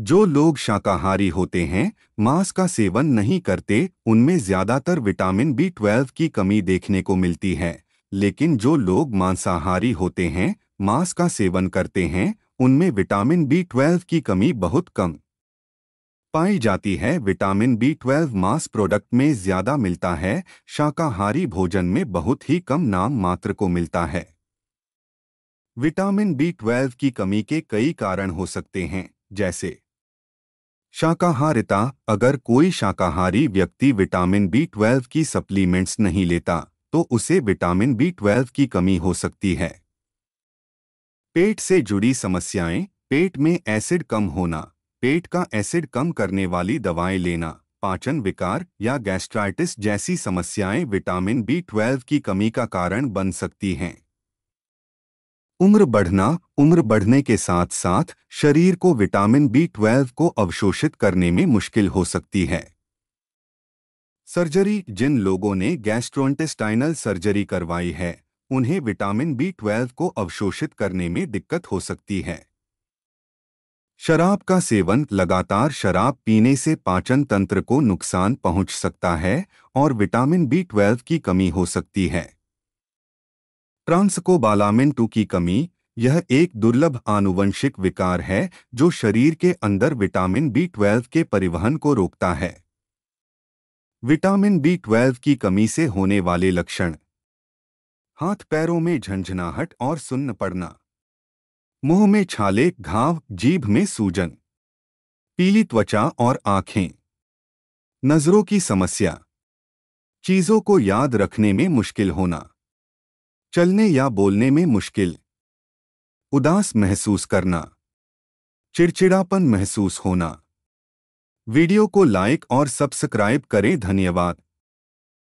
जो लोग शाकाहारी होते हैं मांस का सेवन नहीं करते उनमें ज़्यादातर विटामिन बी ट्वेल्व की कमी देखने को मिलती है लेकिन जो लोग मांसाहारी होते हैं मांस का सेवन करते हैं उनमें विटामिन बी ट्वेल्व की कमी बहुत कम पाई जाती है विटामिन बी ट्वेल्व मांस प्रोडक्ट में ज़्यादा मिलता है शाकाहारी भोजन में बहुत ही कम नाम मात्र को मिलता है विटामिन बी ट्वेल्व की कमी के कई कारण हो सकते हैं जैसे शाकाहारिता अगर कोई शाकाहारी व्यक्ति विटामिन बी ट्वेल्व की सप्लीमेंट्स नहीं लेता तो उसे विटामिन बी ट्वेल्व की कमी हो सकती है पेट से जुड़ी समस्याएं पेट में एसिड कम होना पेट का एसिड कम करने वाली दवाएं लेना पाचन विकार या गैस्ट्राइटिस जैसी समस्याएं विटामिन बी ट्वेल्व की कमी का कारण बन सकती हैं उम्र बढ़ना उम्र बढ़ने के साथ साथ शरीर को विटामिन बी ट्वेल्व को अवशोषित करने में मुश्किल हो सकती है सर्जरी जिन लोगों ने गैस्ट्रोइंटेस्टाइनल सर्जरी करवाई है उन्हें विटामिन बी ट्वेल्व को अवशोषित करने में दिक्कत हो सकती है शराब का सेवन लगातार शराब पीने से पाचन तंत्र को नुकसान पहुंच सकता है और विटामिन बी ट्वेल्व की कमी हो सकती है ट्रांसकोबालामिन टू की कमी यह एक दुर्लभ आनुवंशिक विकार है जो शरीर के अंदर विटामिन बी ट्वेल्व के परिवहन को रोकता है विटामिन बी ट्वेल्व की कमी से होने वाले लक्षण हाथ पैरों में झंझनाहट और सुन्न पड़ना मुंह में छाले घाव जीभ में सूजन पीली त्वचा और आंखें नजरों की समस्या चीजों को याद रखने में मुश्किल होना चलने या बोलने में मुश्किल उदास महसूस करना चिड़चिड़ापन महसूस होना वीडियो को लाइक और सब्सक्राइब करें धन्यवाद